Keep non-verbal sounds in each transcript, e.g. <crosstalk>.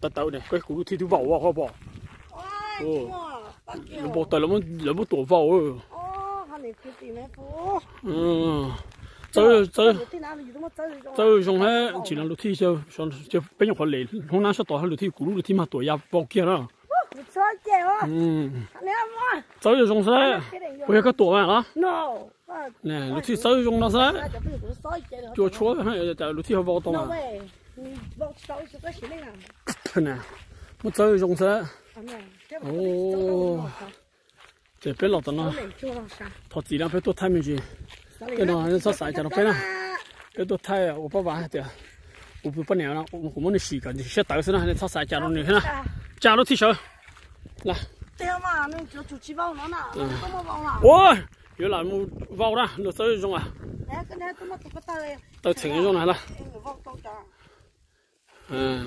ta tàu này cái cú thì thứ vẩu hoa bỏ bỏ tay lắm lắm một tổ vẩu ừ chơi chơi chơi xong hết chỉ là lụt thi chơi xong chơi bên nhau khoản hôm nay sẽ tỏ lụt thi cú lụt thi mà tuổi già vào kia đó chơi ừ. rồi xong sẽ bây giờ tuổi mà đó nè lụt thi chơi xong nó sẽ chùa chúa hay là lụt thi vào tổ mà vọt tàu chúng ta chỉ nên làm nè một tàu dùng thế ô chỉ biết lọt nó thật gì đâu biết tôi thay mình gì cái nó nó sao xài cho nó cái nào biết tôi thay à ốp vả thì ốp bắp nè nó cũng muốn đi xì cả thì sẽ tàu xin nó nó sao xài cho nó nữa ha cho nó thì sợ à. là ôi giờ là mua vào ra được tới dùng à tới thử dùng này 嗯。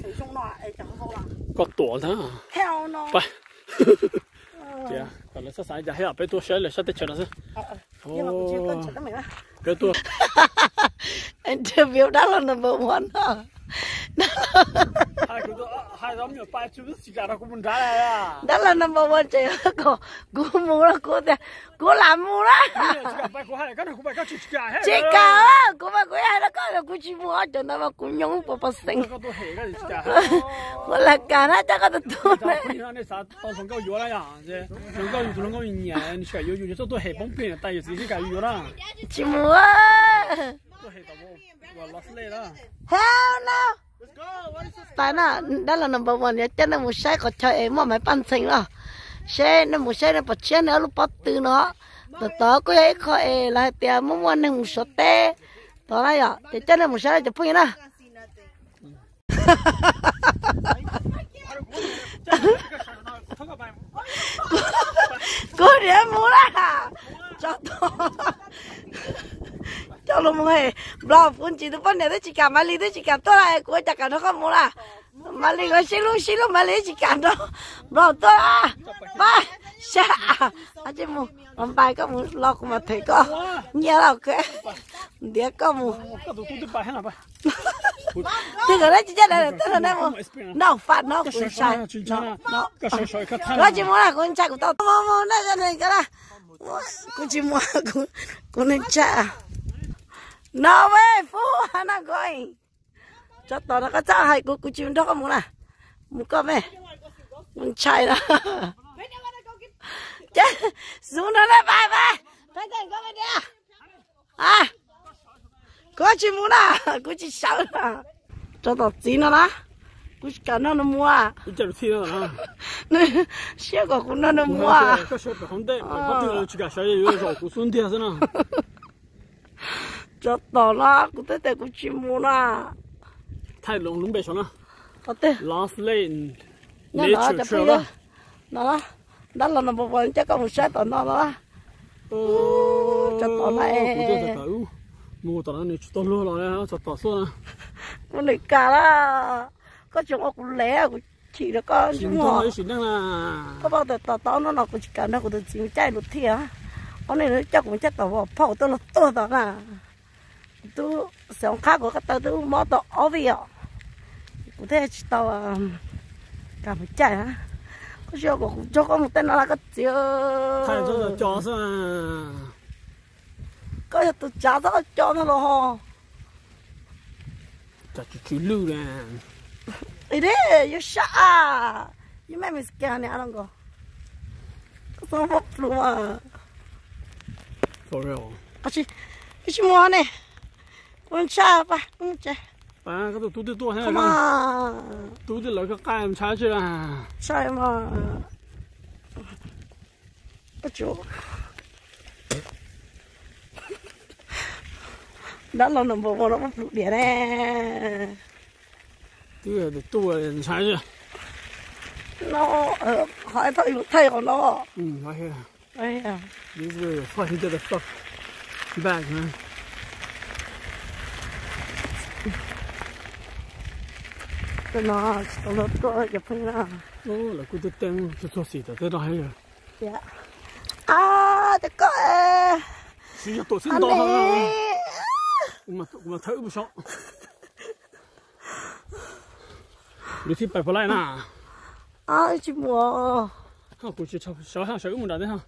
谁送的？哎，讲好了。搞多的。跳呢。不。对啊，可能是啥家伙？别多说了，晓得吃了是。哦。别多。Interview đó là number one hả? À? đó là number one chị cô cô mù là cô thế cô làm mù đó chị cả cô mà cô ai đó có cô chỉ mua cho nó mà cô nhung bà bà sinh cô là cả nó chắc là tôi này à, chị mua Hell no! tại na đó là number one nhất chân nó một xe có chơi em mà máy pan xanh đó xe nó một xe nó bật xe nữa lúc bắt từ nó từ đó có ấy có ấy là tiền mua mua nên một số té ờ, đó là giờ thì chân nó một xe chụp phim đó cô điểm mua ra cho tôi cho luôn mua người blog phun chỉ được vấn đề đó chỉ cả mali tôi chỉ cả tôi lại của chắc cả nó không muốn à mali có xí luôn xí luôn mali chỉ cả nó, blog tôi à ba sa à chứ mu ông bài có mu lo cũng mà thấy có nhớ đâu cái đĩa có mu thế cái đó chỉ chắc là tức là nó mu nó phạt nó cũng sai nó nó nó chỉ muốn là con trai của tao mu mu nó cái này cái là cũng chỉ muốn cũng cũng nên chạy nó về phố nó coi cho tao nó có cha hay của của chim đó không nè muốn có về muốn chạy đó chứ xuống nó lại bài bài phải cần có về đi à có chim muốn à <laughs> có chim sợ à cho tao tí nó đó cứ cả nó nó mua à chờ tí nó đó xe của cũng nó nó mua à có sợ không đấy không được chỉ cả xe yêu rồi cũng xuống tiền thế nào <laughs> cho tỏ la cũng tới tới cũng chim mua na thay lùng lùng bề cho nó last lane nature trail đó đó đó là nó bộ phận chắc có một xe tỏ nó đó ờ, cho e. tỏ này mua tỏ này này cho luôn rồi cho tỏ xuống nó này cả là có chúng ông cũng lẻ cũng chỉ được có chúng họ có bao giờ tỏ tỏ nó nó cũng chỉ cả nó cũng chỉ chạy được thi á con này nó chắc cũng chắc tao vào, phao tao nó to tao à tu sống khác của các tàu tu mò tàu ở về ạ cũng thế tàu cả một chạy á có chuyện có cho con một tên nó là cái gì thay cho chó sao có chuyện tôi chả sao chó nó lo ho chả chú lưu nè ấy đấy yêu sợ yêu mẹ mình scan này anh có có sao mập luôn à for real à chị cái gì mua này con cha ba con cha ba cái tụi tôi tôi hay là tụi tôi lấy cái cái em cha à cha mà bắt chỗ đã lâu nằm bò nó bắt lụt đĩa nè tôi là tôi là cha chứ nó hỏi thầy thầy của nó ừ hỏi à hỏi à this is where you find the fuck back man 这那到了多也不啦。哦，那估计等这做事的，这哪还有？对啊。啊，这个。是要多少多好啊？我们我们偷不上。你去摆不来呐？啊，去摸。好，估计小小下小木蛋的哈。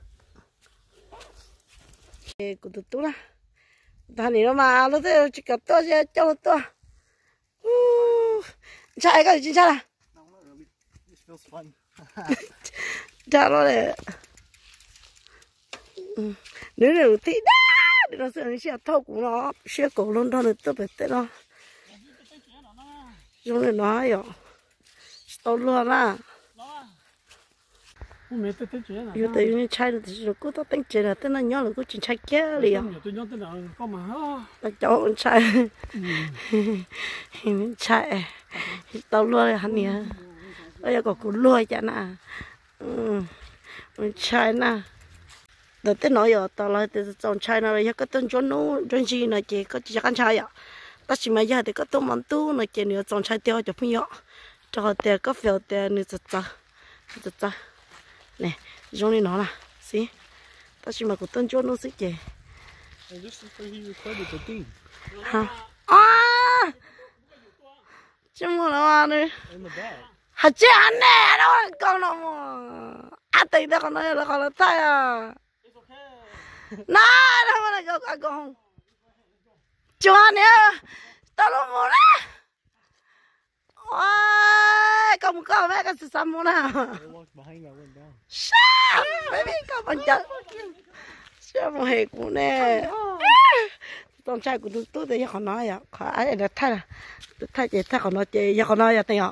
哎，骨头多了，打你了嘛？那这这个多些叫了多。嗯。chạy cái gì chắc à <laughs> chạy nó để ừ. nếu được tí đó để nó sửa xe thâu của nó xe cổ luôn đó được tôi phải tết đó giống như nó hiểu tôi luôn à yêu tự nhiên chạy được rồi cứ tao tính chạy là tên là nhớ là cứ chuyện chạy kia liền tôi nhớ tên là có mà tao chỗ chạy mình chạy tao luôn hắn nhỉ bây giờ có cú luôn chả nà ừ. mình chạy nà đợt tết nói rồi tao lại tết chọn chạy nà rồi có tên chỗ nô chỗ gì nà chị có chị ăn chạy à ta chỉ mà giờ thì có tôm mắm tu nà chị nữa chọn chạy tiêu cho phi nhọ cho tiền có phiếu tiền nữa chả chả chả nè giống như nó là xí ta chỉ mà có tân chốt nó xí kì hả à chứ mà nó ăn đi hả chứ ăn nè nó con nó mua à tì ta còn nói là còn là tay à nó đâu mà là cái con chưa ăn tao luôn mua đó Ôi, không có mấy cái xăm muốn nào. Sao? Baby, có bằng chân. Sao mà hề cũng nè. Tổng trai của tôi tôi thì không nói à, khó ai là thay là, tôi thay chị thay không nói chị, không nói à tiếng à.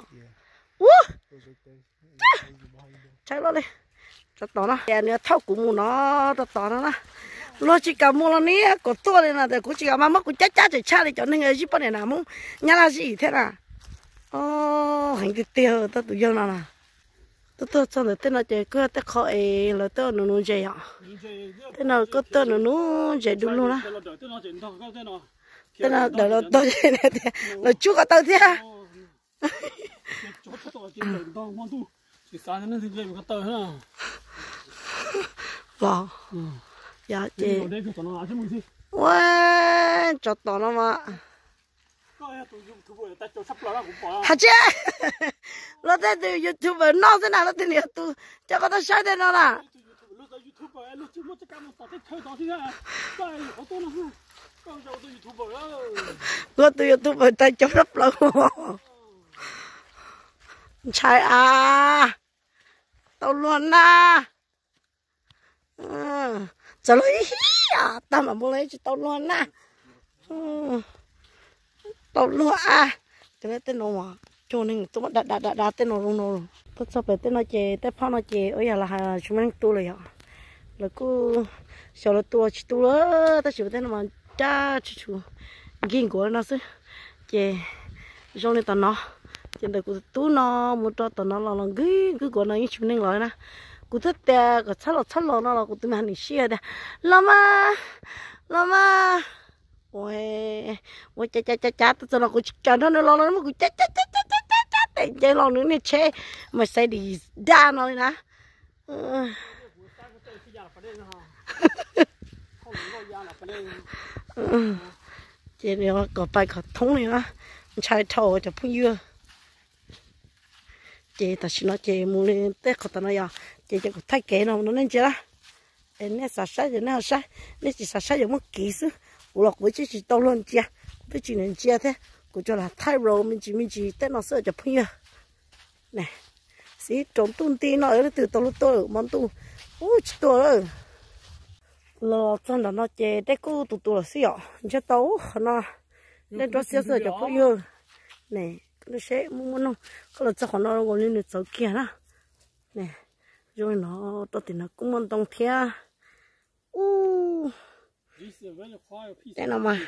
Ú, chạy lo đi, tao tỏ nó, nhà nữa thâu cũng muốn nó, tao tỏ nó nó lo chỉ cả mua này có tua này là để cũng chỉ cả mà mất cũng chát chát chỉ cha để cho nên người chỉ bên này làm muốn nhà là gì thế nào ô ờ, hành cái tiêu tao tự dân nào nè tao tao cho nó tên là chơi cứ tao khỏi là tao nó nó chơi à tên là cứ tao nó nó chơi đúng luôn á tên là đầu là tao chơi này thì nó chú tao thế à lò vâng. dạ chị wow cho tao nó mà hả chứ nó thấy từ youtuber nó thế nào nó tin được tu cho con tao sai thế nào là <laughs> nó từ youtuber ta cho rất lâu chạy à tao luôn na trả lời à tao mà mua lấy cho tao luôn na tao lo à thế tên nó mà cho nên tụi đã đã đã đã tên nó luôn luôn tôi sắp về tên nó chè tên pha nó chè ở nhà là chúng mình tu rồi hả là cô sợ là tu chỉ tu lỡ tao chịu tên mà cha chú chú ghiền của nó chứ chè cho nên tao nó trên đời của tu nó một cho tao nó là lòng ghi cứ của nó như chúng mình nói nè cú thích tè à, có chắc là chắc là nó là cú tụi mình hành xia đây lama lama ôi ôi cha cha cha cha tao nó cũng chờ nó nó lo nó cũng cha cha cha cha cha cha cha để chơi lo nữa nè chê mà xây đi đa nó nè <laughs> Chế này có bài có thông này nè chạy thầu cho phun dưa Chế ta xin nó chế mua lên tết có tao nói à chị cho có thay kế nào nó nên chưa? đó sạch sạch rồi nè sạch nè chị sạch sạch rồi mất kỹ xứ lọc với chứ chỉ tao luôn chia tôi chỉ nên chia thế của cho là thay rồi mình chỉ mình chỉ tết nó sợ cho chụp hình này xí trốn tung tin nó ở từ tao lúc tôi ở món tu ô chỉ tôi rồi lò chân là nó chè tết cô tụ tụ là xí ạ cho tấu nó nên đó xí sợ cho chụp hình này nó sẽ muốn muốn không, có là cho nó ngồi lên được sáu kia đó này rồi nó tôi thì nó cũng muốn tông thea u để nó mà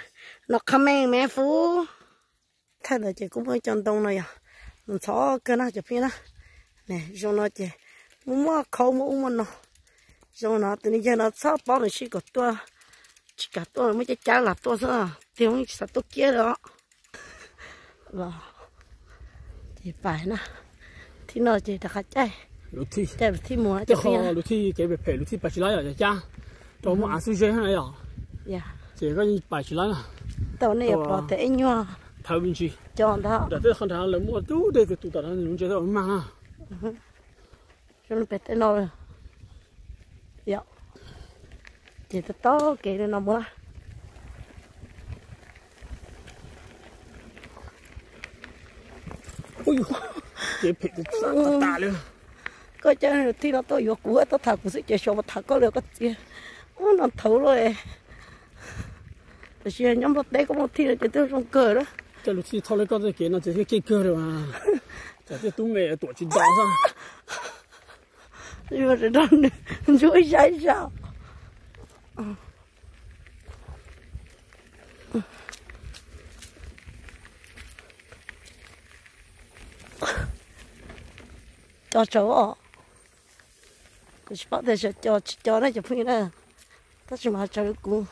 nó khăm comment mẹ phú thay đổi chị cũng hơi chân tông này à mình xó cơ nó chụp phía đó nè rồi nó chị muốn mua khâu mua uống nó rồi nó từ nay giờ nó sắp bao được chỉ có tua chỉ cả tua mới chơi cháu là tua sao à. tiêu sạt sao tua kia đó là vâng. thì phải nè thì nó chị đã khát chạy lúc thì chạy lúc thì mua chạy lúc thì cái bể lúc thì bắt lại rồi cha đó mà ăn sushi này rồi dạ chỉ có những bài chỉ lắm à? này bỏ à, tệ nhua tháo bên chi chọn tháo đã tới không tháo là mua tú đây cái tụ tập à? nó những chế độ mà rồi bẹt tên nó dạ chỉ tới to kể nó mua ôi chế phải tạt tạt luôn có chơi thì nó tôi vừa cua tôi thằng cũng sẽ chơi mà thằng có được có gì nó thấu thì chị nhóm lót đấy có một thi là chị tôi trong cờ đó cái lúc chị thâu lấy con cái kia nó chỉ cái kia cờ rồi mà <laughs> chả cái tung nghề tuổi chín tám sao nhưng mà để đón chuối <laughs> trái sao cho chỗ cái spot để cho cho nó chụp hình đó tất cả mọi thứ cũng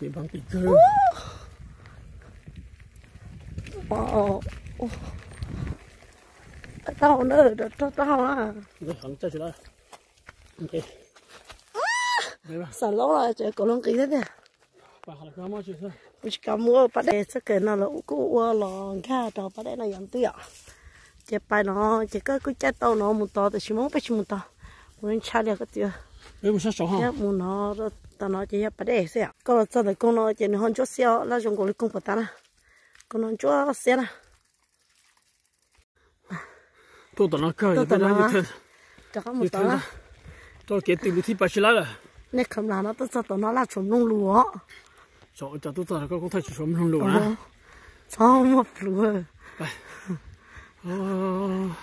bị bắn bị cưa bỏ tao nữa à. cho cho tao à người hắn chơi rồi ok sao lâu rồi chơi cổ lông kỳ thế nè bà hả cá mua chứ sao cá mua bà đây sẽ kể nó là cú ua lò gà đó bà đây là nhầm tiêu chế bài nó chế cái cái trái tàu nó một to thì chỉ muốn phải chỉ một to muốn chả được cái tiêu em muốn sao hả muốn nó tao nói chỉ bắt để xe có sao được con nói chỉ hòn chỗ xe là dùng của con phải ta nè con nói chỗ xe nè tôi tao nó cái tôi nó cái chắc không một tao nè tôi kể từ khi xí lại là nè không là nó tôi ờ, ờ. sao tao nói là trộm lông lúa chỗ cho tôi tao có thể trộm lông lúa nè sao mà lúa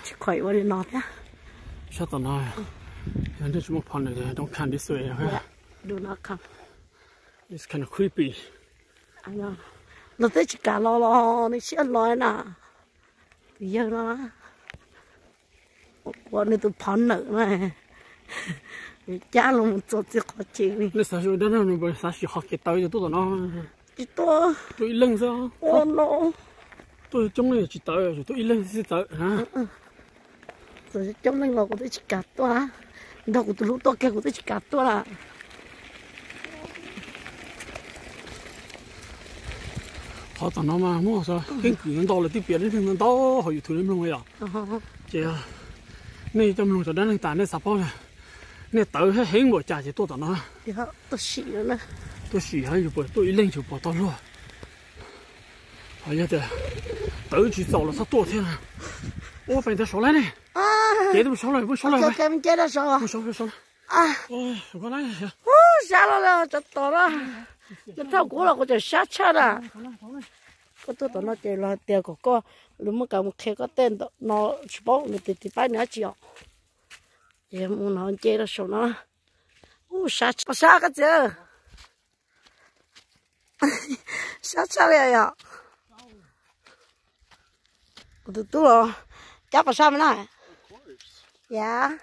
chỉ khỏi vào đi nó trong sao tao nói 人家什么胖的，都看你水了。do not come. It's kind of creepy. I know. Nó tới chỉ cả lo lo, nó sẽ lo nè. Giờ nó. Qua nó tụ phản nợ này. Cha luôn cho chỉ khó chịu đi. Nó sao rồi đó nó bởi sao chỉ khó cái tao cho tụi nó. Chỉ tôi. Tôi lưng sao? Ô nó. Tôi chống này chỉ tao rồi tôi lưng chỉ tao hả? Ừ, ừ. Rồi chống này là có thể chỉ cả tôi. Đâu có tụi lúc tôi kia có thể chỉ cả tôi là. họ tao mà mua sao cái cử nó to là tiếp biệt đến nó to họ thử lên luôn vậy chị à nên trong luôn cho đến thằng ta nên sập rồi nên tới hết hết bộ trà chỉ tôi tao nó tôi xỉ nữa tôi xỉ hay chụp tôi lên chụp bỏ tao luôn ai vậy tới chỉ sau là sao tôi thế nào ô phải tới số lại này chị tôi số lại bố số lại cái mình chết là số số số số à ô có lại ô sao là cho tôi đó nó thao cú là có chơi sát sát à có tôi tao nó chơi là tiền của cô lúc mà cả một khi có đó, nó chụp bảo người thì thì phải nữa chị ạ thì muốn nó chơi là số nó u sát có sát cái chứ <laughs> sát sát vậy ạ tôi tôi lo chắc có sao mới nói dạ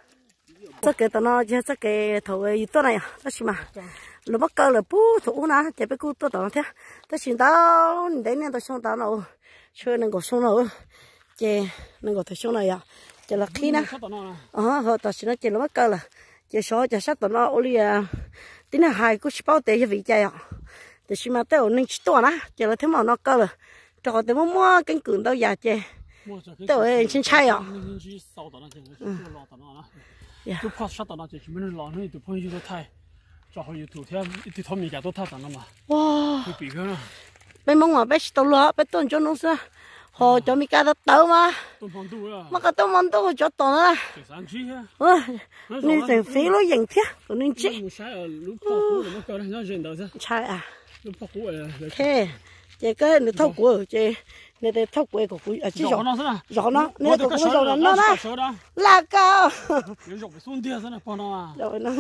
chắc cái tao nó chắc cái thầu ấy tôi này đó chứ mà dạ lúc bắt cơ là bú thủ na chạy biết cú tôi tao thế tôi xin tao đến nên tôi xong tao nào chơi nên có xong nào chơi nên có tôi xong này à chơi là khi na ờ họ tao xin nó chơi lúc bắt cơ là chơi số chơi sát tao nó oli à tính là hai cú bao tệ cho vị chơi à thì xin mà tao nên tôi na chơi là thế mà nó cơ là trò tao mua mua cánh cường đâu già chơi tao ấy xin chơi à cho hồi thủ thêm thì thôi mình cả tốt thật rồi mà wow bị cái nó bên mong mà bây tàu lo, bây tuần cho nó sao họ ừ. cho mình cả đất tàu mà à? mà cả tàu mong tàu cho tàu nữa ừ nên thành phí lối dành thế còn nên chị chạy à à, thế chị cái này thâu của chị nên đây thâu của của à, chị rõ nó sao, rõ nó nên tôi cũng rõ nó đó là cao rồi nó à?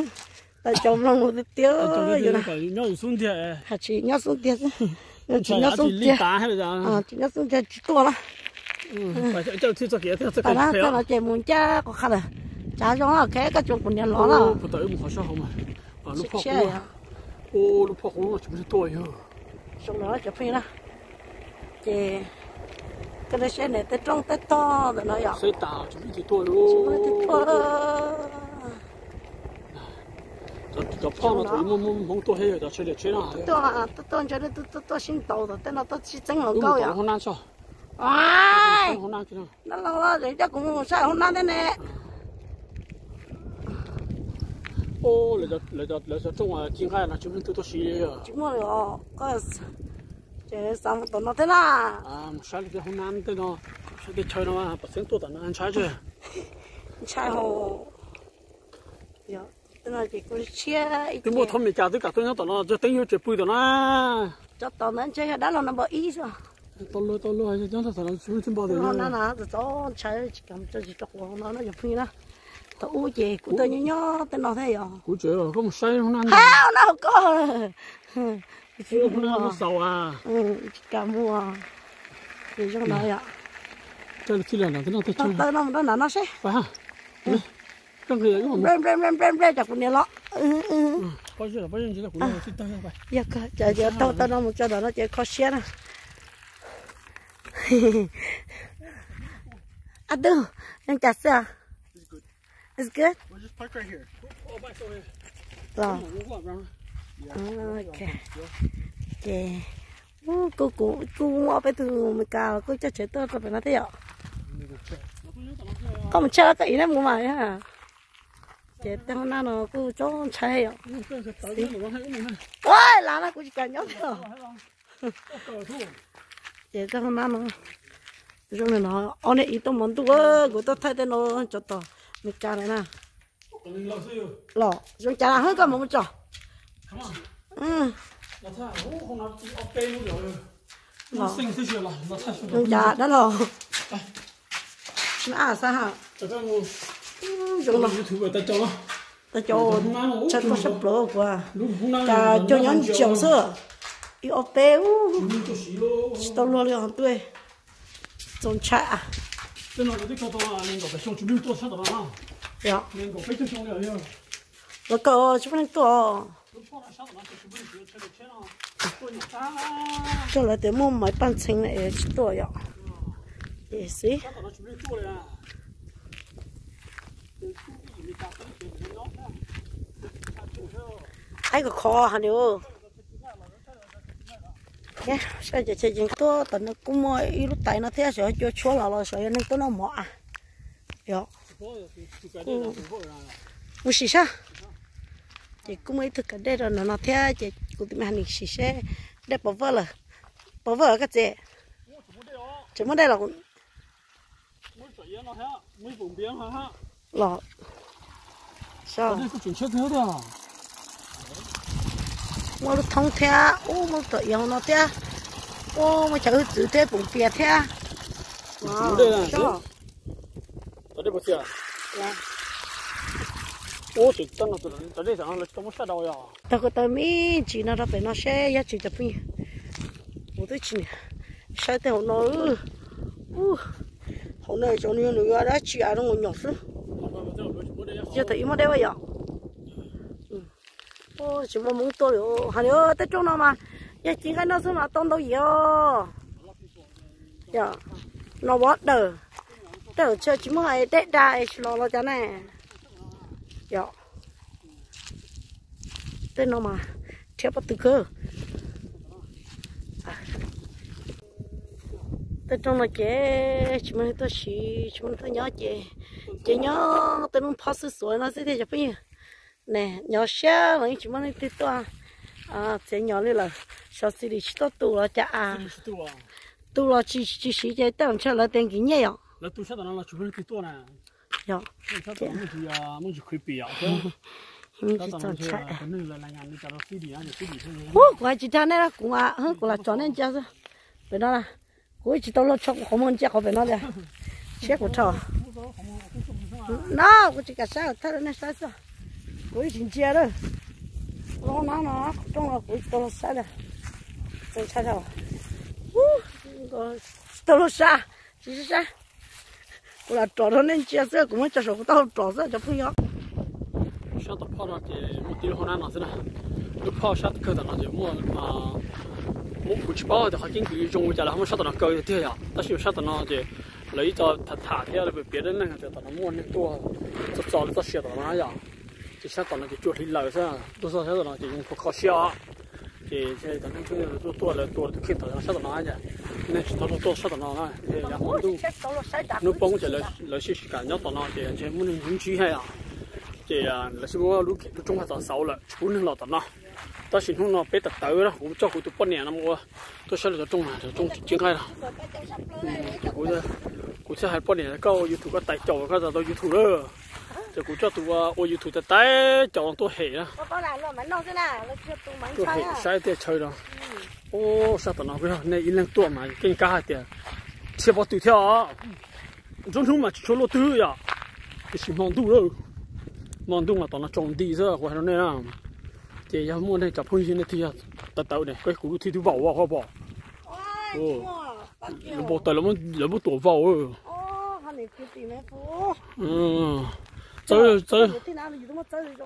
ta chồng một nó tiêu rồi nè nó xuống thiệt hả chị nhớ <laughs> ờ, xuống thiệt chị nhớ xuống thiệt à chị nhớ xuống thiệt chị tua la ta đó ta là chị muốn cha có khát à cha cho nó cái cái chung của nhà nó là phụ tử một số không à lúc phỏng à? à? ô lúc phỏng à, chúng tôi tôi hả xong đó chụp phim đó chị cái đó xe này tới trong tới to rồi nó vậy sẽ tạo chúng tôi tôi luôn 个泡了腿，么么么多黑的吹来吹啦。多啊，多多觉得多多多心抖的，等到多去整了高呀。好难受。哎，好难去啦。那老了人家公晒好难的呢。哦，来到来到来到中啊，金海那这边多多水呀。怎么了？个这啥么多那的啦？啊，晒的好难的呢，晒的吹了嘛，不生多的难晒着。晒好。tôi nói chỉ con chia tôi mua thằng mình trả tất cả tôi nhớ tao nó cho tính hiệu chỉ bùi tao na cho tao nó chơi đã là nó bỏ ý rồi tao lôi tao lôi hay cho nó tao nó xuống trên bờ rồi nó nó nó tao chơi chỉ cầm chơi chỉ cho nó nó nhập phi nó tao u chơi cũng tao nhớ nhớ tao nói thế rồi cũng chơi rồi không say không ăn không đâu có chưa mua sầu à ừ cả mua thì trong đó ạ chơi là khi nào nó nó chơi nó nó nó nó sẽ phải ha trong người không rem rem rem rem rem chặt con nè lọ có gì là bây giờ chỉ là của nó giờ cơ chờ tao tao nó một cho nó chơi khó xe nè à tư em chặt sao It's good. We'll just park right here. Oh, by so here. Ok. Ok. Cô cũng cô mua phải từ mình cào cô cho chế tơ rồi phải thế ạ. Có một chơi cái này mua mày hả? chế tao na nó cứ trốn chạy ạ ôi là là cứ chạy nhóc rồi chế tao na nó rồi mình nó ông này ít tao muốn tu ơ của tao thay tên nó cho tao mình cha này nè lọ rồi cha là hơi có một chỗ ừ lọ rồi cha đó lọ nó à rồi ta cho ta cho chân có sắp lỡ quá ta cho nhóm chiều sơ y ô bé u tao lo liệu hẳn tuổi trông chạ Thế nào thì có tao nên có phải xong chú lưu tôi sao đó mà Dạ Nên có phải xong liệu hiểu Nó có chú phải tôi Cho là tiếng mua mấy bàn chinh này tôi ạ Yes, ai có khó hả nếu nhé sao chỉ chỉ tôi tận nó cũng mọi lúc tại nó thế rồi cho chúa là lo rồi nên tôi nó mỏ à yo mu xí sao chị cũng mới thực cái đây rồi nó nó thế chị cũng tìm hàng xí xe để bỏ vợ là bỏ vợ cái gì chỉ muốn đây là cũng lọ sao mà lúc thông thế ô mà tự yêu nó thế ô mà cháu tự thế cũng kia thế à đây là sao ở đây bớt à ô chỉ tao nó tụi tao đây sao nó không có sao đâu à tao có tao mi chỉ nó ra bên nó xe ya chỉ tập phi ô tôi chỉ sao tao nó ô hôm nay cho nên nữa đã chỉ ăn nó nhọt xuống giờ thấy mà đeo vậy ô chỉ mà muốn to rồi hà nữa tới chỗ nào mà giờ chỉ cái nó xuống là tông đâu gì ô giờ nó bớt đờ đờ chơi chỉ mà hay tết đại nó nó chán này giờ tên nào mà theo bắt từ cơ tới trong nó chế chỉ mà tôi chỉ chỉ mà tôi nhớ chế chỉ nhớ tên ông phát suối nó sẽ thấy cho bây nè nhỏ xe là những chúng mình tiếp toa à thế nhỏ này là sao xí đi chỉ tu là cha à tu là chỉ chỉ chỉ chỉ tao cho là tên kinh rồi, là tu sao nó là chúng mình tiếp toa nè à, sao thì muốn chụp creepy à Ủa, quả chỉ cha này là cũng à, hả, cũng là chó nên cha sao? Bên đó là, ủa chỉ tao lo cho không muốn đi, không bên đó là, chết của thọ. 那我这个山，他那山上我已经接了，我拿拿中了，回已都到山了，再拆掉。哦，我到山，继续山。我来找到那介绍，给我们介绍，我到抓子叫朋友。想到跑哪去？我丢好难拿去了，又跑山口的那些，我啊，我出去跑的还经常回家了，他们晓得那高在掉呀，但是又晓得那些。那一遭他塌掉，那被别人呢？在大南木就多，了，找些大南呀，就想到那个脚地捞噻，多少些在那用方靠虾，这这在那地了多嘞，多去大南些大南去，那他都做些大南，然后都，你帮我捡那那些时间要大南，这不能允下呀，对呀，那些路都种下杂草了，不能到动。ta xin hung nó bé tật tử đó cũng cho cũng tụi con nè năm qua tôi sẽ là trong này trong chiến khai đó cũng sẽ cũng sẽ hai con nè câu youtube cái tài chầu cái giờ tôi youtube đó thì cũng cho tụi ờ, ô youtube cái tài chầu tôi hề đó tôi hề à? sai thì chơi đó ừ. ô sao tụi nó cái này in lên tuổi mà kinh cá hai tiền sẽ bỏ tụi theo Trung chúng mà chỗ lô tư à cái xin mong đủ rồi mong đủ mà tao nó trồng đi rồi của nó này à chị em muốn đây cặp phun xin thì tạt tàu này cái cú thì thứ vào hoa bỏ ồ bộ tàu nó nó bộ tổ vào ơ ừ chơi chơi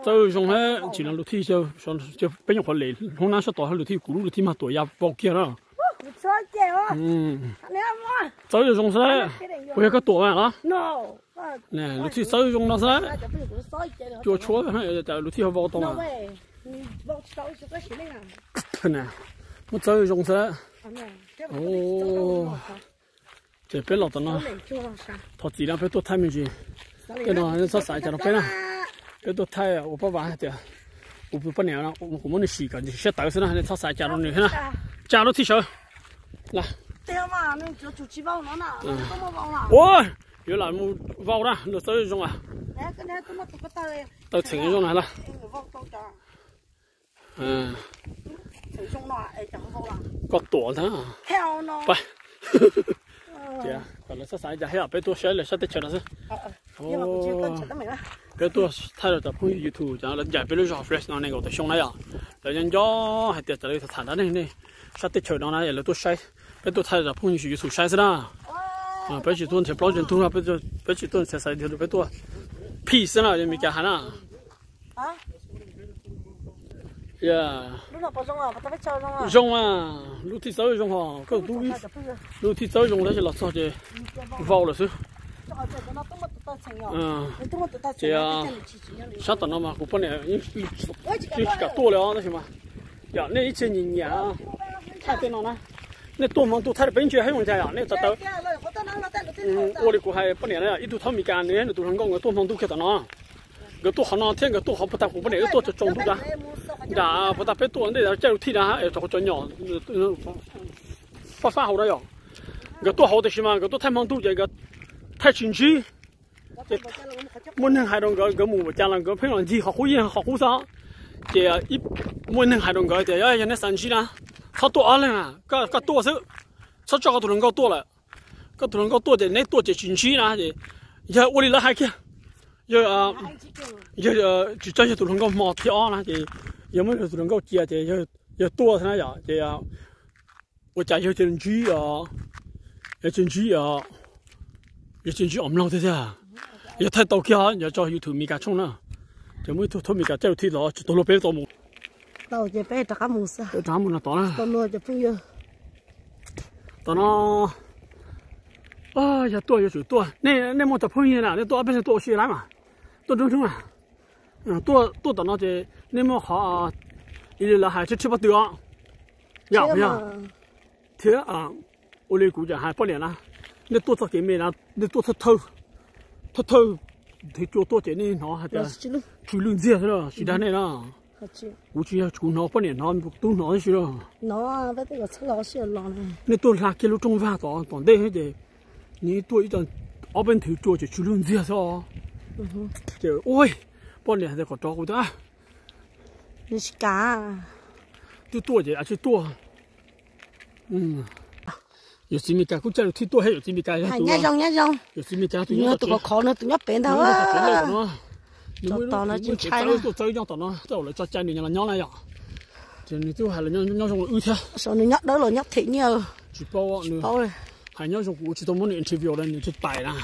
chơi xong hết chỉ là lụt thi chơi xong chơi bây giờ phải lấy hôm nay sẽ tổ hay lụt thi cú lụt thi mà tổ ya vào kia đó ừ chơi xong hết bây giờ cái tổ này đó nè lụt thi chơi xong nó hết chúa chúa hay là lụt thi vào tổ mà nè một chơi dùng thế ô chỉ biết lọt nó thọ chỉ đang phải tôi thay mình gì cái nó nó sai cho nó cái nó cái tôi thay à ô bà bà chứ ô bà nè nó cũng muốn đi xì cả gì sẽ tạo ra nó nó sai cho nó nữa ha cho nó thì sợ là ừ. ô 有那么挖了，那都是用啊。那个那个，那不不到嘞。到城里用来了。嗯，成凶啦，诶，成好啦。割躲它。跳咯。不。对啊，可能是啥家伙？别多说了，说的吃了是。哦哦。因为我今天吃的没了。别多，他就在朋友图，然后人家别人说 fresh 那那个的凶了呀，人家还在这里头谈的呢呢，说的吃到那也来多晒，别多他在朋友图晒是啦。啊，别去多吃，不要去多啊，别就别去多吃啥的，别多，屁事啦，你没干哈啦？啊。Yeah. Lúc nào bỏ rong à, phải cho rong à. à, lúc thì tới rong hò, cứ đu đi. Lúc thì tới đấy thì lọt sao chứ. Vào là chứ. À. Thì à, sát tao nó mà cũng phân này, cả tua rồi đó chứ mà. Dạ, nên ít nhìn nhà, thay tên nó nè. Nên tua mong tua thay bên chơi hay còn chơi à, nên tao tao. Ừ, ô đi của hai phân này này, ít tua thâm mì cạn nữa, tụi thằng con người tua mong tua kia tao 个多好难听，个多好不打不不那个多就中毒啦，呀不打别多那点就天啦，哎找找鸟，发发好了哟，个多好的是嘛，个多太忙多这个太心虚，这每天还弄个个木家人个平常机好好养好好啥，这一每天还弄个这要要那生气啦，他多阿了啊，个个多少，他抓个多人个多了，个多人个多的那多就心虚啦，这也屋里了还去。giờ giờ chỉ cho tụi nó có mò thì o là thì giờ mới tụi nó có chia thì giờ giờ tua thế này rồi thì 我家有点猪啊，有点猪啊，有点猪俺老的噻，也太到家，也叫有头米家冲了，就没头头米家叫提了，就到了别到木。到就别打木噻。打木了到了。到了就不要。到了，啊呀多有就多，那那么多朋友啦，那多不是多些来嘛？tôi đúng không à? à tôi tôi tao nói chứ nếu mà họ đi là hai chứ chưa bắt được nhậu nhá thế à ô lê cũng giờ hai bao năm na nếu tôi thật cái mẹ là nếu tôi thật thâu thật thâu thì cho tôi chỉ nên nó hay là chú lương gì đó chỉ đàn ừ. này đó cú chỉ là chú nó bao nhiêu nó tôi nói gì đó nó cái cái lão sư lão này nếu cái lúc trung vào đó còn đây hết thì nếu tôi ít ở bên thử cho chú lương gì đó kiểu ôi bọn này giờ có chó của ta à. đi cá à? tôi tua gì? à chứ tua ừ giờ xin mình cá cũng chơi thì tua hay giờ xin mình cá là nhát nhá à. rong nhá rong giờ xin mình cá tôi nhớ tôi có khó nữa tôi nhớ bén đâu á cho to nó chỉ chai nó tôi chơi nhau tao nó tao lại cho chai này là nhau này ạ thì tôi hay là nhau nhau trong ưu thế sao nó nhát đó là nhát thế nhiều chỉ bao ạ nữa hay nhau trong cũng chỉ tôi muốn interview lên thì tài là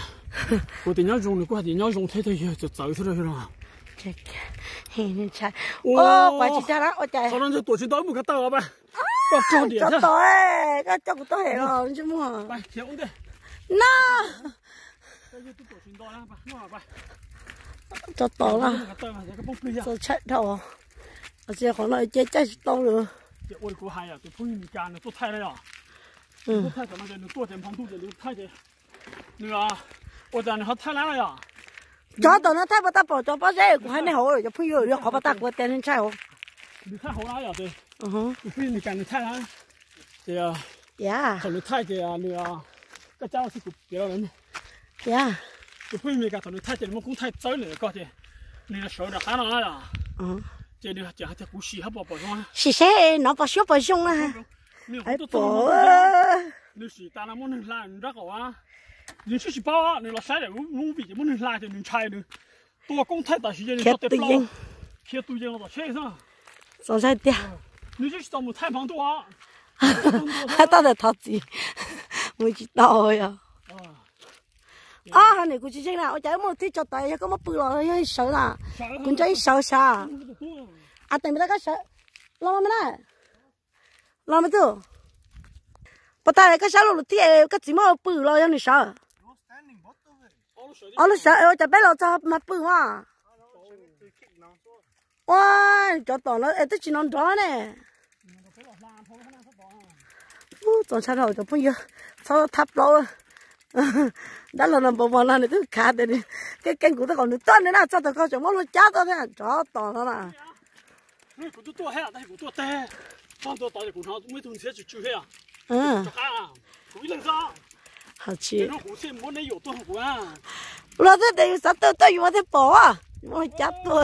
我等下用的，我等下用太太去就走出来去了。这个，嘿，你看，哦，我去家了，我家。好了，就躲去到木个到吧。啊，这点的。到哎，这这不到哎了，你这么。来，先我的。那。这就躲去到了吧，那吧。这到了。这吃到啊，而且好了，这这是到了。这我的锅还呀，这朋友你家呢，做菜了呀。嗯。做菜怎么的？你做点胖肚子，你太太，对吧？我等好太难了呀。cho tao nó thay bắt tao bỏ cho bao giờ của hai này hồ rồi cho phi rồi khó bắt tao của tên lên trai hồ 你看好难呀对嗯你不你感觉太难对呀呀可能太对呀你啊个家伙是别人呀你不你感觉太对你们公太早了搞的你的手着喊了呀嗯这里这还在古稀还不保重是谁那不小保重了还保你是当那么能拦着我啊你出去包啊，你老晒的，我我比不能拉的，能拆的，多工太大时间，你少得包，贴对劲了吧，切上，少晒点，你就是怎么太忙多啊，还打的桃子，没知道呀。啊，你估计这啦，我家没推着带，也个没背了，也手啦，跟着手下，啊，等没那个手，老么呢？老么子？bà ta cái sáu lô tiê cái chỉ mò bự lo như sợ ông sợ ơi chả biết lo cho mà bự hoa ôi cho tỏ nó ấy chỉ non đó nè u cho sao rồi cho bây giờ sao thấp lo đã là làm bò, môn là thứ khá đấy cái kênh của tao còn được tuần nữa là cho tao coi cho món nó chát tao thế cho tỏ nó là của tôi tôi hết, là đây của tôi tê con tôi tao thì của nó mấy tuần thế chịu chịu hết à 嗯，回来啥？好吃。这红线没能有多好啊。老子得有啥都都有我的宝啊，我家多。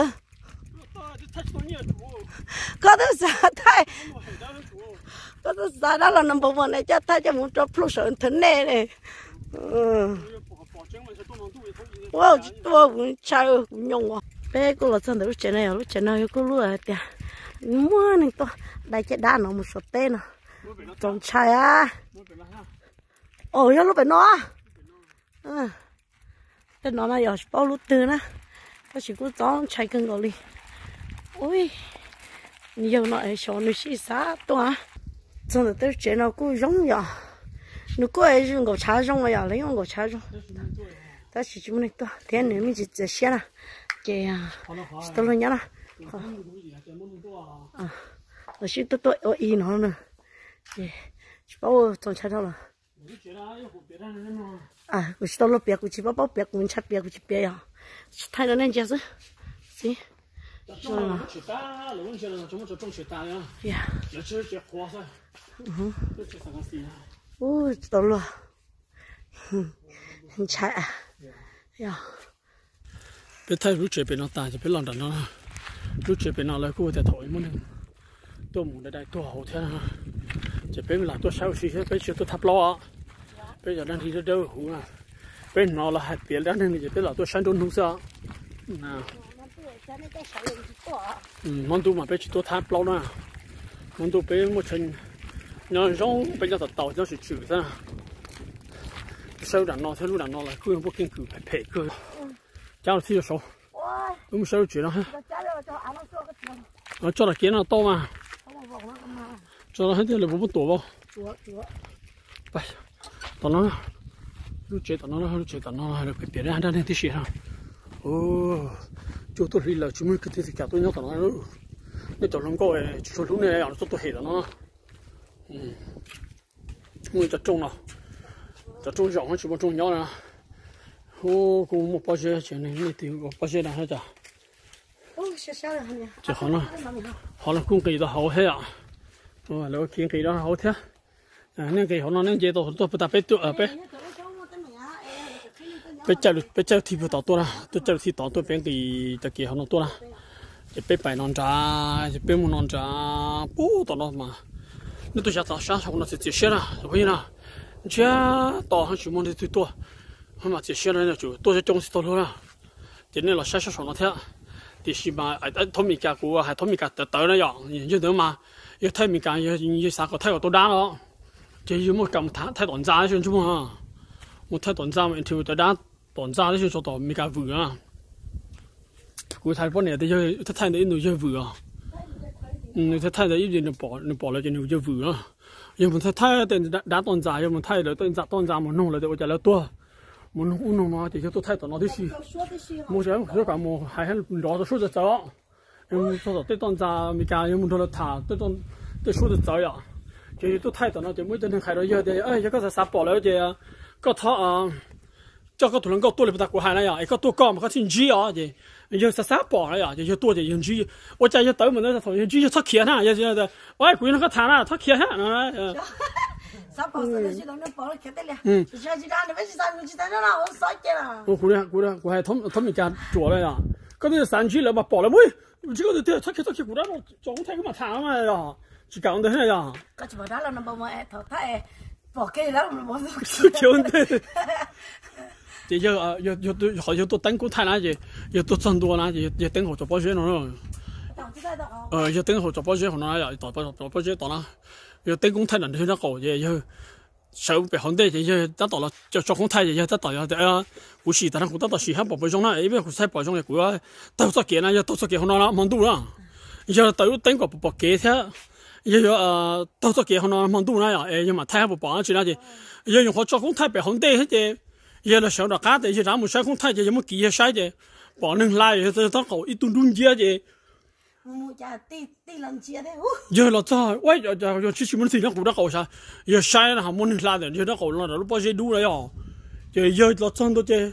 có ừ. thứ sao thay à? có thứ sao đó là nằm bộ này cho thay cho muốn cho phụ sở thứ này này ừ. wow tôi cũng chơi cũng quá bé cô là sân đấu chơi này lúc chơi này cô luôn à tiền mua này tôi đây cái đá nó một số tên à trồng chai á ồ nó lúc phải ờ. nó à cái nó này giờ bao lúc từ nè có chỉ có trồng chai cưng rồi đi ôi nhiều nói cho nó xí xá to xong rồi tới chuyện nào cũng giống vậy nó có ấy dùng gạo chả giống vậy lấy gạo chả giống ta chỉ chúng này to thiên nữa mình chỉ chỉ xem là à, ờ. tôi luôn nhớ là à nó chỉ tôi tôi ở ý nó nữa chỉ bảo trồng chặt thôi là à cũng chỉ đâu lo bẹt cũng chỉ bảo bảo bẹt cũng chặt bẹt cũng chỉ bẹt à thay nó nên chết chứ gì rồi mà yeah ôi đâu lo chạy à yeah bé thay rút chế bé nó tài cho bé lòng đàn nó rút chế bé nó lại cô thì thổi muốn tôi muốn để đại tổ hậu thế nào จะเป็นหลักตัวเช่าสิจะเป็นเชือกตัวทับล้อเป็นอย่างนั้นที่จะเดือดหัวเป็นนอละหัดเปลี่ยนแล้วนี่จะเป็นหลักตัวชั้นดุนทุ่งซะนะมันดูมาเป็นตัวทับล้อนะมันดูเป็นมุชนย้อนร้องเป็นตัวเต่าย้อนสิจืดซะเช่าดันนอเช่าลูกดันนอละคือพวกกินคือเผ็ดคือเจ้าที่จะสู้我们收起了哈，我做了给那多嘛。cho nó hết tiền là bố bố tổ vào bây tao nó lúc chết tao nó lúc chết tao nó là cái tiền đấy đang thì xí ha ô chỗ tôi đi là chúng mình cái tiền cả tôi nhớ tao nó nó chọn lắm coi chỗ lúc này chỗ tôi hết nó. Ừ, người chặt trông nào chặt trông rộng chỉ một trông nhỏ nè ô cũng một bao giờ chuyện này mình tiêu một bao giờ là hết rồi chỉ họ nó họ là cũng kỳ đó hậu hết à 어 로킹 기라 호텔 nên cái họ nó nên chế độ tôi bắt đầu tôi ở bên bên chơi bên chơi thì vừa tao tôi là tôi chơi thì tao tôi bên cái cái kia họ nó tôi chế chỉ bên bài non trà chế bên muốn non trà bố tao nó mà nó tôi sẽ tao sáng sau nó sẽ chia sẻ là rồi nè chia tao hắn chỉ muốn để tôi tôi hắn mà chia sẻ là chủ tôi sẽ trông tao thôi là chỉ nên là sáng sau nó thế à. thì mà ai ai thằng mình cả của hai thằng mình cả tới tới nó dọn nhìn như thế mà 一睇咪講，一一殺個睇個多單咯，就要麼咁睇睇短揸先啫嘛，我睇短揸咪跳對單短揸啲先做到咪夠攰啊，佢睇半年啲要睇睇你度要攰啊，嗯睇睇你一年就 bỏ 你 bỏ 嚟就要攰啊，要麼睇睇等打短揸，要麼睇嚟等揸短揸咪弄嚟就我就嚟多。muốn uống nó thì chúng tôi thay tỏ nó đi xì mua sắm rồi cả mua hai hai đó rồi suốt giờ cháu 用说头、堆当柴，咪讲用木头来烫，这当都说子走呀。就是都太短了，就没得人开到有的就哎，一个是三包了，就。佮他啊，这个土龙狗多了不大过海了呀，一个多高嘛，一个像啊的，有十三包了呀，就一多的，像猪。我家一那个子，好像就要吃开啦，也就这。我一回来佮他啦，他开开，嗯嗯。三包，子包东西拢能包嘞开得了。嗯。就讲起讲哩，买起三毛钱的啦，我少一点啦。我回来，回来，我还他们他们家煮了呀。搿就是山区了嘛，包了没？这个对，他他他过来了，中午他给嘛他嘛呀，就讲的很呀。他就把他了，那么哎，他他哎，不给了，我们。听的。这些啊，要要都好像都等过太难些，要都真多难些，要等好做保险了。呃，要等好做保险好难呀，做保做保险当然，要等工太难，天天搞些要。sau về hôm đấy thì đã tỏ là cho cho không thay thì đã tỏ là đấy à cũng chỉ ta đang cũng tỏ chỉ hết bỏ bồi trong này bây giờ thay bồi trong này của tao sao kiện này giờ tao sao hôm nào mong đủ đó giờ tao tính của bỏ kế thế giờ giờ tao sao kiện hôm nào mong đủ này à ấy nhưng mà thay bỏ bỏ chỉ là giờ dùng họ cho không thay về hôm đấy hết chứ giờ là sau đó cá thì giờ đã một sai không thì giờ một kỳ sai chứ bỏ nên lại thì tao cậu ít tuần đun giờ chứ giờ là cha vậy giờ giờ giờ chỉ chỉ muốn gì nó cũng đã cầu sa giờ sai là muốn làm để giờ nó cầu là lúc bao giờ đủ rồi à giờ giờ là chân tôi chơi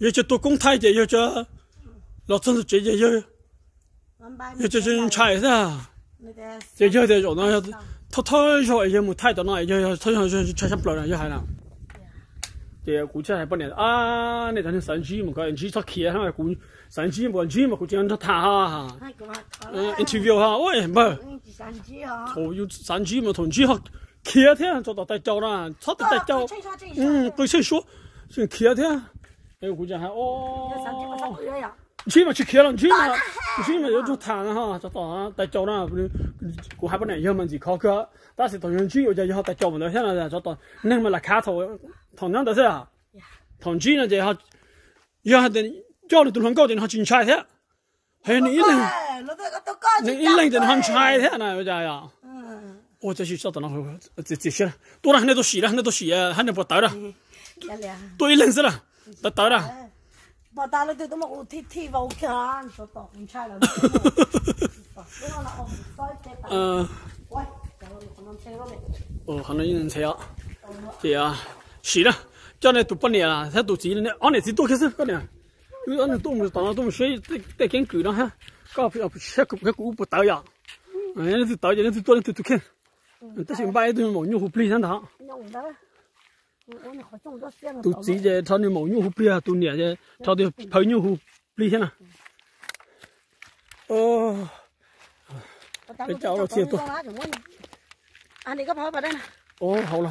giờ chơi tôi công thay giờ giờ chơi là chân tôi chơi giờ giờ giờ chơi chơi chạy ra giờ giờ giờ rồi nó thôi thôi rồi giờ một thay đó này giờ thôi rồi chơi chơi sắp rồi giờ hay nào te ku cha pa ne a ne tan san ji mo ka ji ta ki ha ku san ji mo ji mà cũng chen ta ta ha interview ha oi ba san ji ha to yu san ji mo ton ji ha kia thế cho ta tay cháu ra cho ta tay cháu ừ tôi sẽ số xin kia thế em cũng chẳng hay ô chỉ mà chỉ kia là chỉ mà chỉ mà có chút thằng ha cho ta tay cháu nè, cũng hai bên này giờ mình chỉ khó cơ ta sẽ chỉ ở đây họ tay cháu mình đó là cho ta nên mà là khá thôi thằng nào đó thế à thằng chi là gì họ giờ thì cho được tụi cao thì họ chín chay thế hay là ít lên nên ít lên thì hắn chay thế này bây giờ à ôi trời sao nó nói chỉ chỉ xem tôi là hắn tôi xỉ là hắn tôi xỉ hắn bỏ tới rồi tôi ít lên rồi tới tới rồi bỏ tới rồi tôi tôi mà ủ thi thi vào kia anh cho tao chỉnh chay rồi ờ 哦，可能有人车，对啊。xí đó cho nên tụi bọn này là thế tụi chỉ này ông này chỉ cái gì con này cứ ông này tôi một tao tôi một xe kiến cử đó ha có phải xe cục cái cục bột tao vậy này tụi tao vậy tụi tôi tụi tụi kia tất nhiên bay tụi mỏng nhu hụp ly thằng đó tụi chỉ giờ thằng này mỏng nhu hụp ly à tụi này giờ thằng này phải nhu hụp ly thế nào ô cái cháu nó thiệt tôi anh đi gấp hỏi vào đây nè ô hậu là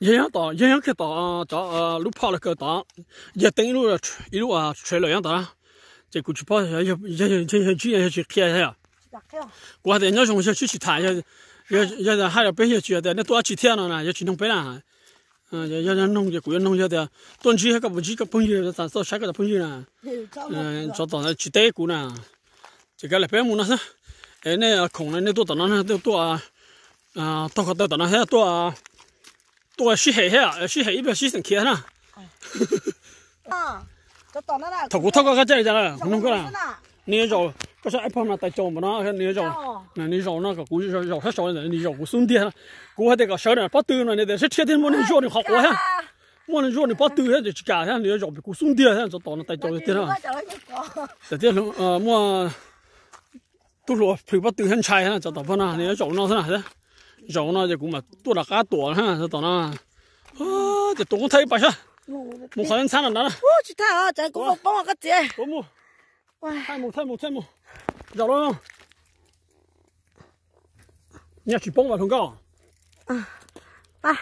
也样打，也样去打，打呃，路跑了个打，也等一路一路啊，吹了样打，这过去跑也也也也也去也去开一下。我在那从小去去谈一下，也也在还要背下去的，那多几天了呢，也去弄背了。嗯，要要弄些，要弄些的，端起那个不起个朋友，咱找下个的朋友呢，嗯，找到那去带过呢，这个来白木那是，哎，那空了那多到那那多多啊。à tao có tao tao nó hết tua tua xí hệ hết xí hệ ít bao xí thành kia na thằng cú thằng cái chơi ra à? không có là nè rồi có sao iphone mà tại chỗ mà nó cái nè rồi nè nè rồi nó có cú rồi rồi hết rồi nè rồi cú xuống đi ha cú hết cái cái này bắt tư này để sẽ chết đến mỗi nè rồi học quá ha mỗi nè rồi bắt tư hết để cả ha nè rồi cú xuống đi ha rồi tao nó tại chỗ đi ha để tiếp luôn à ờ, mua tôi lo phải bắt tư hết chạy ha cho tao phân à nè rồi nó thế nào rau nó giờ cũng mà tua là cá tua ha sao tao nó giờ tôi cũng thấy bà sao một khẩn sáng là đó chỉ tha chạy cũng một bông cái gì cũng mua thay một thay một thay một rau đó không nhà chỉ bông vào thùng câu à? À, ba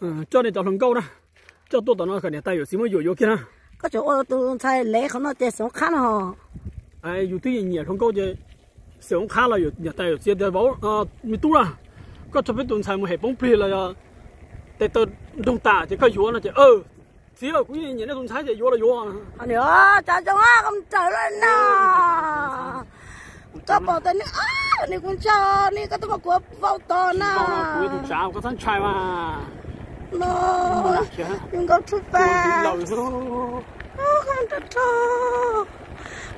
à, cho nên tao thùng câu đó cho tôi tao nó khẩn nhà tay rồi xíu mới vừa vô kia ha có chỗ tôi thay lẽ không nó chơi sống khá nào ai dù tuy nhiên nhà thùng câu chơi sống khá là nhà tay rồi chơi chơi bóng à mi tu ra ก็จะไปตุนใส่มือเห็บป้องเพลียเลยแต่ตัวดวงตาจะก็ยัวนะจะเออเสียกูยังเห็นตุนใช้จะยัวเลยยัวอันนี้อ่ะจ้าจ้าคำเจอเลยนะก็บอกแต่นี่อ้านี่คุณชานี่ก็ต้องมากลัวเฝ้าตอนนะกูตุนเช้าก็ท่านชายมา no you go too fast oh คำเจอ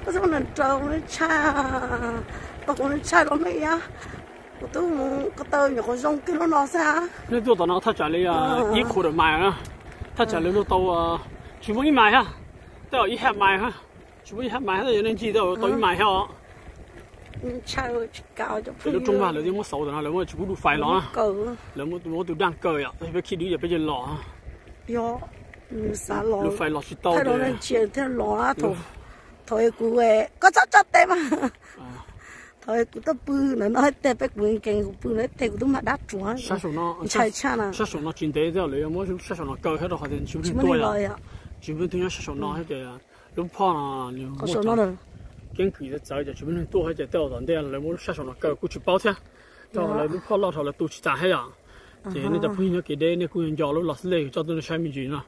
ก็จะมันเจอเลยชาบอกเลยชาก็ไม่ยาก我都個刀又個用幾多攞曬？你都當我偷咗你啊！一庫就賣啊，偷咗你都刀啊，全部一賣啊，都有一盒賣啊，全部一盒賣都有人知道，都一賣啊。嗯，炒搞就。你都中嘛？你都冇手的啊，你冇全部都快攞啊。夠。你冇冇都當夠呀？你別去你也別去攞啊。有，唔使攞。你快攞去刀的。太多人錢，太攞啊！頭頭一股誒，個執執地嘛。thôi cũng tao bự nó nói tê bé cũng cái cũng bự nó tê cũng mà đắt chúa sao số nó chạy cha nè sao số nó chín tế rồi lấy mỗi sao số nó cơ hết rồi thì chúng mình tôi à. rồi chúng mình tôi nhớ sao số nó ừ. hết rồi lúc pha là có số nó rồi kiên kỳ rất dài rồi chúng mình tôi hết rồi tao rồi đây là mỗi sao số nó cơ cũng chịu bao thế tao dạ. là lúc pha lo thằng là tôi chỉ trả hết à thì ờ nên tập hình nó cái đấy, nên cũng giờ lúc lọt lên cho tôi nó xem mình gì nữa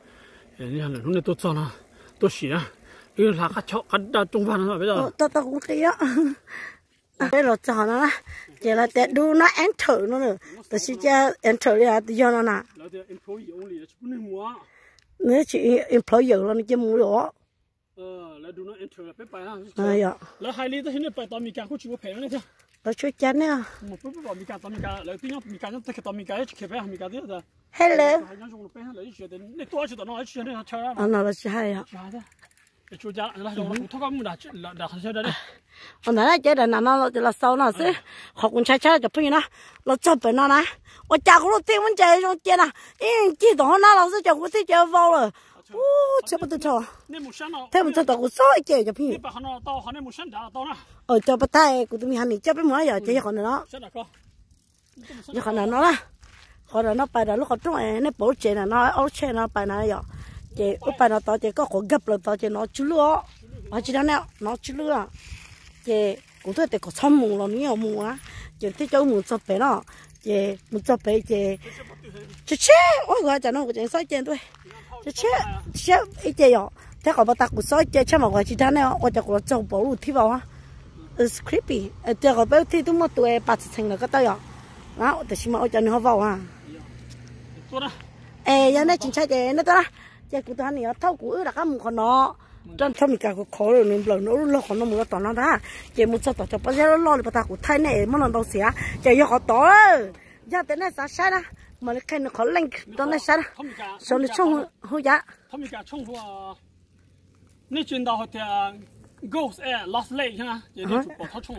nên là lúc này tôi cho nó tôi xỉa cái là cái chỗ cái trung văn rồi bây giờ ờ, tao tao cũng kia <laughs> cái lột cho nó chỉ là để đu nó ăn thử nó nữa tôi chỉ cho ăn thử đi à tôi do nó nè nếu chị employer là nó chỉ mua đó ờ, là đu nó ăn thử là bé bài ha ờ, dạ. là hai ly tôi nó phải tao mì cá cũng chỉ có phải nữa chứ tôi chưa chán nữa à. một bữa bữa mì cá tao mì cá là tôi nhóc mì cá nhóc tôi tao mì cá chỉ phải mì cá đấy hello anh nó là chỉ hai à chú cha nó không thóc không đã đã sao đấy hôm nay chơi là nó là sau nó sẽ học con trai trai chụp phim nó nó chụp bên nó nè 我家伙对我家种接呢，因接到那老师叫我再接包了，哦，这不得着。你没想到？他们这到我少一接就平。你把他那到，他那没想到到那。哦，这不带，我都没还没接，不么要接好了呢。晓得哥。你好了呢啦，好了那摆的，如果中哎那保险呢，那二千那摆那要。chị úp nó to chị có khổ gấp rồi, to chị nó chú lúa ở chị đó nè nó chú lúa chị cũng thôi để có xong mùng là nhiều mùng á chị thấy cháu mùng sắp về nó chị mùng sắp về chị chị chết ôi gọi chả nó của chị sói trên tôi chị chết chết ấy chị ạ thế còn bắt ta cũng sói chị chắc mà gọi chị đó nè ôi chả có cháu bố lụt thì vào á is creepy thế có bây thì đúng mất tuổi bắt thành là cái tay ạ đó thì xin mà ôi chả nó vào à ê giờ này chính xác chị nó ta giờ cụ ta này thâu cụ ước là các mùng con nó trong trong mình cả khó rồi nên lâu nó lo còn nó mùng tỏ nó ta giờ một số tỏ cho bây giờ lo thì ta cụ thay này mà nó đâu xía giờ giờ họ tỏ giờ thế này sao sai đó mà lấy cái nó khó lên đó này sao đó nó chung hô giá không cả chung hô nên chuyển đầu thì ghost air lost lake ha giờ đi chụp bỏ chung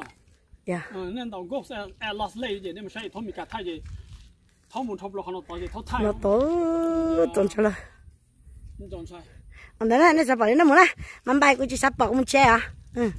à ừ, nãy đầu ghost air lost lake giờ nãy mình sẽ thôi mình cả thay gì thâu một thâu lo còn nó tỏ gì thâu thay nó tỏ tuần sau là ông đó là nó sắp bỏ đến nó muốn á mắm bay của chị sắp bỏ cũng che à ừ.